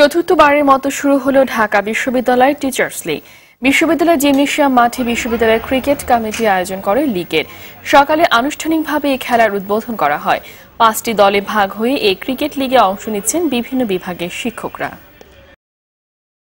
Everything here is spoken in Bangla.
চতুর্থবারের মতো শুরু হলো ঢাকা বিশ্ববিদ্যালয়ের টিচার্স লিগ বিশ্ববিদ্যালয় জিমনেশিয়াম মাঠে বিশ্ববিদ্যালয় ক্রিকেট কমিটি আয়োজন করে লিগের সকালে আনুষ্ঠানিকভাবে এই খেলার উদ্বোধন করা হয় পাঁচটি দলে ভাগ হয়ে এই ক্রিকেট লিগে অংশ নিচ্ছেন বিভিন্ন বিভাগের শিক্ষকরা